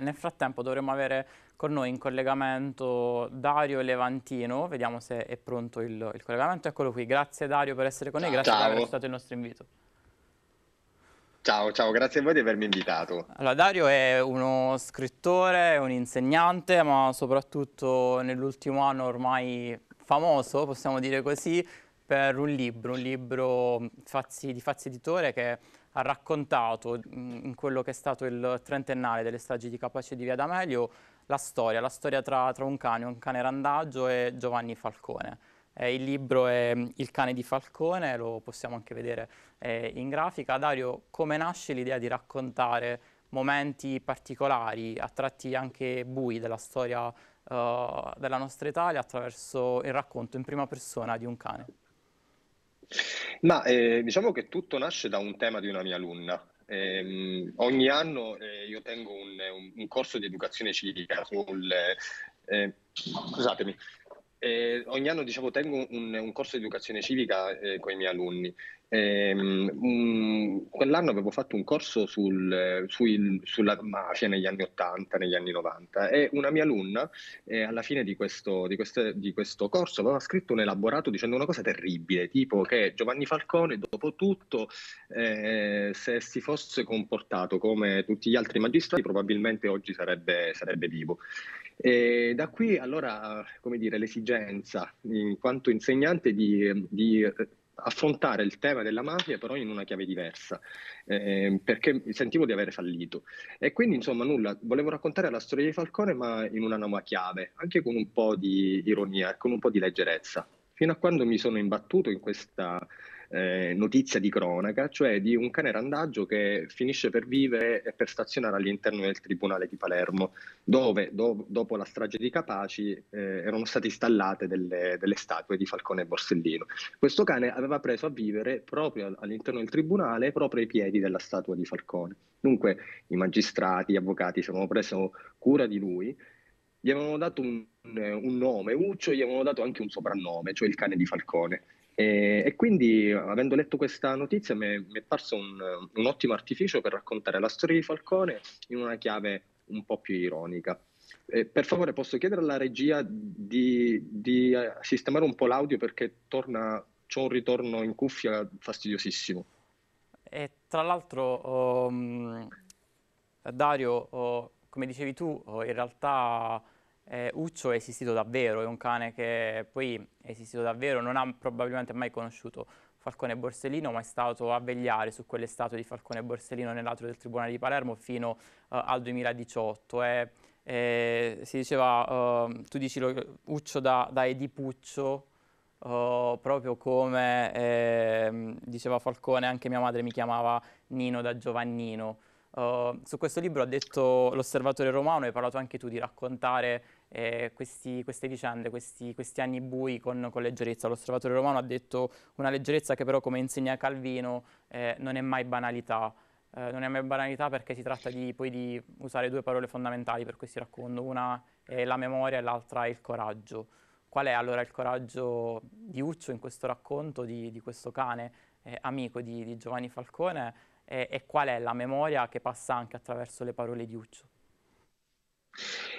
Nel frattempo dovremo avere con noi in collegamento Dario Levantino, vediamo se è pronto il, il collegamento. Eccolo qui, grazie Dario per essere con noi, grazie Ciao. per aver accettato il nostro invito. Ciao, ciao, grazie a voi di avermi invitato. Allora, Dario è uno scrittore, un insegnante, ma soprattutto nell'ultimo anno ormai famoso, possiamo dire così, per un libro, un libro di Fazzi Editore che ha raccontato mm, in quello che è stato il trentennale delle stragi di Capace di Via D'Amelio la storia, la storia tra, tra, un cane, un cane randaggio e Giovanni Falcone. Eh, il libro è mm, Il cane di Falcone, lo possiamo anche vedere eh, in grafica. Dario, come nasce l'idea di raccontare momenti particolari, a tratti anche bui della storia eh, della nostra Italia attraverso il racconto in prima persona di un cane? Ma eh, diciamo che tutto nasce da un tema di una mia alunna. Eh, ogni anno eh, io tengo un, un, un, corso di educazione civica sul... Eh, eh, scusatemi. Eh, ogni anno diciamo, tengo un, un corso di educazione civica con i miei alunni Ehm, quell'anno avevo fatto un corso sul, sul, sulla mafia negli anni 80, negli anni 90 e una mia alunna eh, alla fine di questo, di, queste, di questo, corso aveva scritto un elaborato dicendo una cosa terribile, tipo che Giovanni Falcone dopo tutto eh, se si fosse comportato come tutti gli altri magistrati probabilmente oggi sarebbe, sarebbe vivo. E da qui allora, come dire, l'esigenza in quanto insegnante di, di affrontare il tema della mafia però in una chiave diversa, eh, perché sentivo di avere fallito. E quindi insomma nulla, volevo raccontare la storia di Falcone ma in una nuova chiave, anche con un po' di ironia, con un po' di leggerezza, fino a quando mi sono imbattuto in questa eh, notizia di cronaca, cioè di un cane randaggio che finisce per vivere e per stazionare all'interno del Tribunale di Palermo, dove do, dopo la strage di Capaci eh, erano state installate delle, delle, statue di Falcone e Borsellino. Questo cane aveva preso a vivere proprio all'interno del Tribunale, proprio ai piedi della statua di Falcone. Dunque i magistrati, gli avvocati si avevano preso cura di lui gli avevano dato un, un, nome, Uccio, gli avevano dato anche un soprannome, cioè il cane di Falcone. E, e, quindi, avendo letto questa notizia, mi è parso un, un ottimo artificio per raccontare la storia di Falcone in una chiave un po' più ironica. Eh, per favore, posso chiedere alla regia di, di eh, sistemare un po' l'audio perché torna, c'è un ritorno in cuffia fastidiosissimo. E tra l'altro, um, Dario, oh, come dicevi tu, oh, in realtà eh, Uccio è esistito davvero, è un cane che poi è esistito davvero, non ha probabilmente mai conosciuto Falcone Borsellino, ma è stato a vegliare su quelle statue di Falcone Borsellino nell'atrio del Tribunale di Palermo fino uh, al 2018. E, e, si diceva, uh, tu dici lo, Uccio da, da Edipuccio, uh, eh, proprio come eh, diceva Falcone, anche mia madre mi chiamava Nino da Giovannino. Eh, su questo libro ha detto l'osservatore romano, hai parlato anche tu di raccontare eh, questi, queste vicende, questi, questi anni bui con, con leggerezza. L'osservatore romano ha detto una leggerezza che però, come insegna Calvino, eh, non è mai banalità. Eh, non è mai banalità perché si tratta di, poi di usare due parole fondamentali per questo racconto. una è la memoria e l'altra è il coraggio. Qual è allora il coraggio di Uccio in questo racconto di, di questo cane eh, amico di, di, Giovanni Falcone eh, e qual è la memoria che passa anche attraverso le parole di Uccio?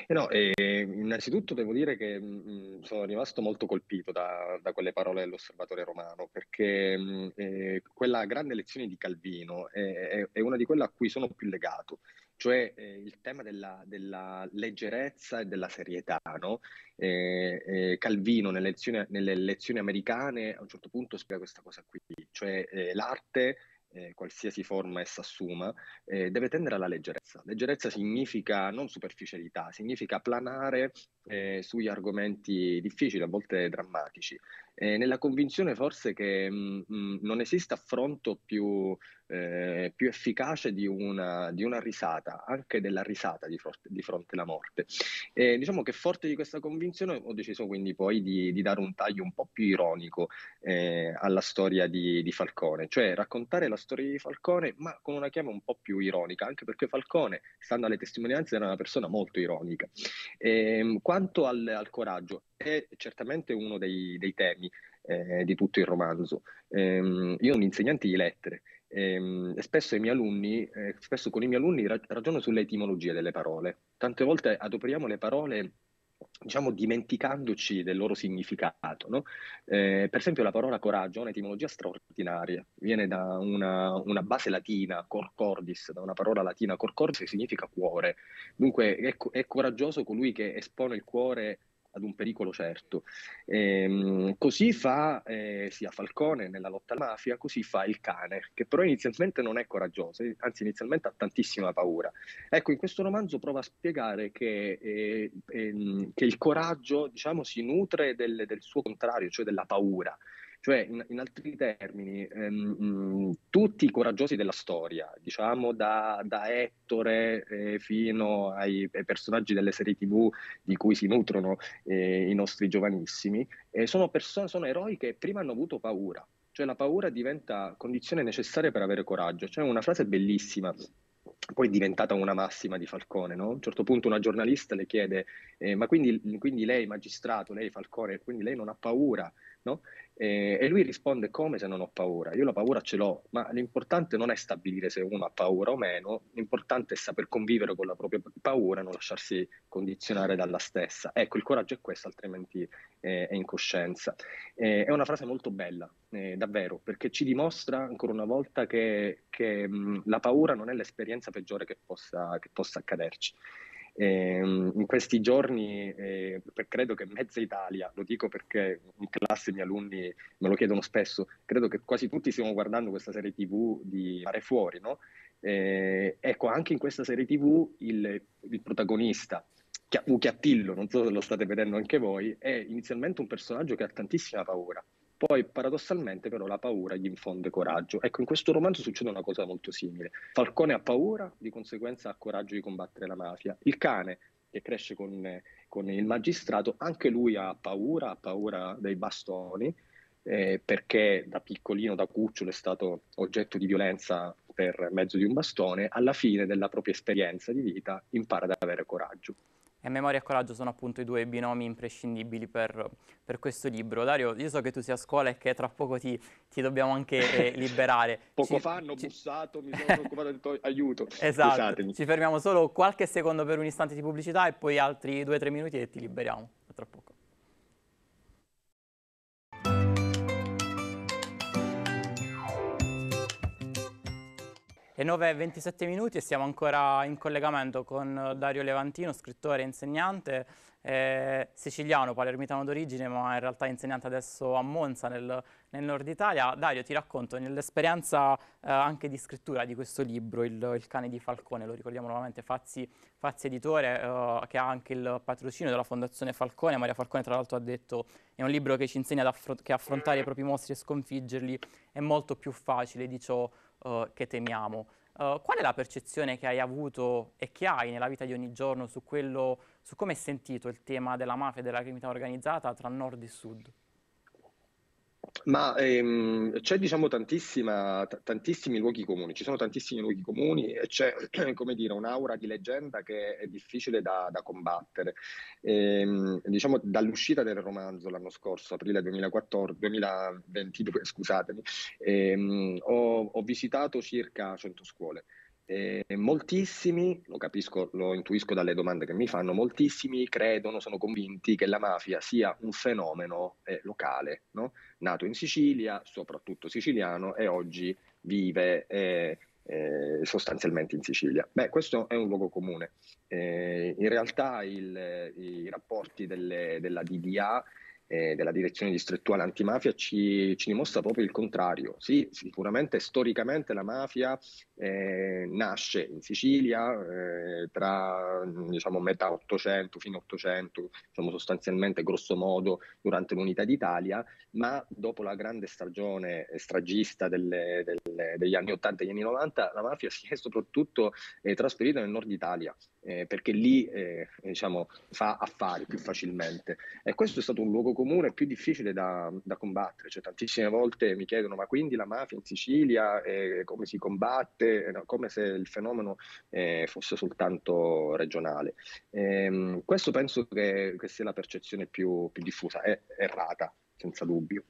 Eh no, eh, innanzitutto devo dire che mh, mm, mm, sono rimasto molto colpito da, da quelle parole dell'osservatore romano, perché mh, mm, eh, quella grande lezione di Calvino è, è, una di quelle a cui sono più legato, cioè eh, il tema della, della, leggerezza e della serietà. No? Eh, eh, Calvino nelle lezioni, nelle lezioni, americane a un certo punto spiega questa cosa qui, cioè l'arte eh, qualsiasi forma essa assuma, eh, deve tendere alla leggerezza. Leggerezza significa non superficialità, significa planare eh, sugli argomenti difficili, a volte drammatici eh, nella convinzione forse che mh, mm, mh, mm, non esista affronto più, eh, più efficace di una, di una, risata, anche della risata di fronte, di fronte alla morte. Eh, diciamo che forte di questa convinzione ho deciso quindi poi di, di dare un taglio un po' più ironico eh, alla storia di, di Falcone, cioè raccontare la storia di Falcone ma con una chiama un po' più ironica, anche perché Falcone, stando alle testimonianze, era una persona molto ironica. Ehm, quanto al, al coraggio, è certamente uno dei, dei temi eh, di tutto il romanzo. Ehm, io sono un insegnante di lettere e ehm, spesso, alunni, eh, spesso con i miei alunni ragiono sulle etimologie delle parole. Tante volte adoperiamo le parole diciamo dimenticandoci del loro significato. No? Eh, per esempio la parola coraggio ha un'etimologia straordinaria, viene da una, una, base latina, cor cordis, da una parola latina cor cordis che significa cuore. Dunque è, è coraggioso colui che espone il cuore ad un pericolo certo. Ehm, così fa eh, sia Falcone nella lotta alla mafia, così fa il cane, che però inizialmente non è coraggioso, eh, anzi inizialmente ha tantissima paura. Ecco, in questo romanzo prova a spiegare che, eh, ehm, che il coraggio, diciamo, si nutre del, del suo contrario, cioè della paura. Cioè, in, in altri termini, ehm, mm, tutti i coraggiosi della storia, diciamo da, da Ettore eh, fino ai, ai, personaggi delle serie TV di cui si nutrono eh, i nostri giovanissimi, eh, sono, persone, sono eroi che prima hanno avuto paura. Cioè la paura diventa condizione necessaria per avere coraggio. C'è cioè, una frase bellissima poi è diventata una massima di Falcone. No? A un certo punto una giornalista le chiede, eh, ma quindi, quindi, lei magistrato, lei Falcone, quindi lei non ha paura? No? Eh, e lui risponde come se non ho paura. Io la paura ce l'ho, ma l'importante non è stabilire se uno ha paura o meno, l'importante è saper convivere con la propria paura e non lasciarsi condizionare dalla stessa. Ecco, il coraggio è questo, altrimenti eh, è incoscienza. Eh, è una frase molto bella, eh, davvero, perché ci dimostra ancora una volta che, che mh, mm, la paura non è l'esperienza peggiore che possa, che possa accaderci. Eh, in questi giorni eh, credo che mezza Italia, lo dico perché in classe i miei alunni me lo chiedono spesso, credo che quasi tutti stiamo guardando questa serie tv di Mare Fuori, no? eh, ecco, anche in questa serie tv il, il protagonista, Chia- Chiattillo, non so se lo state vedendo anche voi, è inizialmente un personaggio che ha tantissima paura. Poi paradossalmente però la paura gli infonde coraggio. Ecco, in questo romanzo succede una cosa molto simile. Falcone ha paura, di conseguenza ha coraggio di combattere la mafia. Il cane che cresce con, con il magistrato, anche lui ha paura, ha paura dei bastoni, eh, perché da piccolino, da cucciolo, è stato oggetto di violenza per mezzo di un bastone, alla fine della propria esperienza di vita impara ad avere coraggio e memoria e coraggio sono appunto i due binomi imprescindibili per, per, questo libro. Dario, io so che tu sei a scuola e che tra poco ti, ti dobbiamo anche eh, liberare. poco ci, fa hanno ci... bussato, mi sono preoccupato di tuo aiuto. Esatto, Scusatemi. ci fermiamo solo qualche secondo per un istante di pubblicità e poi altri due o tre minuti e ti liberiamo. A tra poco. Le 9 e 27 minuti e siamo ancora in collegamento con Dario Levantino, scrittore e insegnante, eh, siciliano, palermitano d'origine, ma in realtà insegnante adesso a Monza, nel, nel nord Italia. Dario, ti racconto, nell'esperienza eh, anche di scrittura di questo libro, il, il, cane di Falcone, lo ricordiamo nuovamente, Fazzi, Fazzi Editore, eh, che ha anche il patrocinio della Fondazione Falcone. Maria Falcone, tra l'altro, ha detto è un libro che ci insegna che affrontare i propri mostri e sconfiggerli è molto più facile di ciò eh, che temiamo. Uh, qual è la percezione che hai avuto e che hai nella vita di ogni giorno su, quello, su come è sentito il tema della mafia e della criminalità organizzata tra nord e sud? Ma ehm, c'è diciamo t- tantissimi luoghi comuni, ci sono tantissimi luoghi comuni e c'è come dire un'aura di leggenda che è difficile da, da combattere. E, ehm, diciamo dall'uscita del romanzo l'anno scorso, aprile 2014, 2022, scusatemi, ehm, ho, ho visitato circa 100 scuole eh, moltissimi, lo capisco, lo intuisco dalle domande che mi fanno, moltissimi credono, sono convinti che la mafia sia un fenomeno eh, locale, no? nato in Sicilia, soprattutto siciliano, e oggi vive eh, eh sostanzialmente in Sicilia. Beh, questo è un luogo comune. Eh, in realtà il, eh, i rapporti delle, della DDA eh, della direzione distrettuale antimafia ci, ci, dimostra proprio il contrario. Sì, sicuramente storicamente la mafia eh, nasce in Sicilia eh, tra diciamo, metà 800 fine 800, diciamo, sostanzialmente grosso modo durante l'unità d'Italia, ma dopo la grande stagione stragista delle, delle, degli anni 80 e degli anni 90 la mafia si è soprattutto eh, trasferita nel nord Italia eh, perché lì eh, eh, diciamo, fa affari più facilmente. E questo è stato un luogo comune più difficile da, da combattere, cioè, tantissime volte mi chiedono ma quindi la mafia in Sicilia eh, come si combatte, eh, no, come se il fenomeno eh, fosse soltanto regionale. Ehm, questo penso che, che, sia la percezione più, più diffusa, è errata, senza dubbio.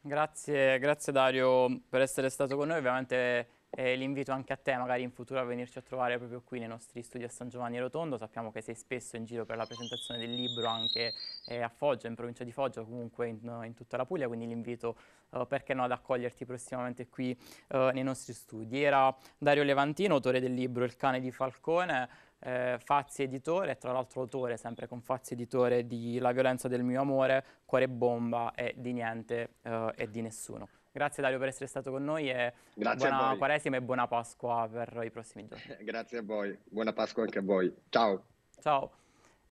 Grazie, grazie Dario per essere stato con noi, ovviamente eh, l'invito anche a te magari in futuro a venirci a trovare proprio qui nei nostri studi a San Giovanni Rotondo, sappiamo che sei spesso in giro per la presentazione del libro anche eh, a Foggia, in provincia di Foggia, comunque in, eh, in tutta la Puglia, quindi l'invito eh, perché no ad accoglierti prossimamente qui eh, nei nostri studi. Era Dario Levantino, autore del libro Il cane di Falcone, eh, Fazzi editore, tra l'altro autore sempre con Fazzi editore di La violenza del mio amore, Cuore bomba e di niente eh, e di nessuno. Grazie Dario per essere stato con noi e Grazie buona Quaresima e buona Pasqua per i prossimi giorni. Grazie a voi, buona Pasqua anche a voi. Ciao. Ciao.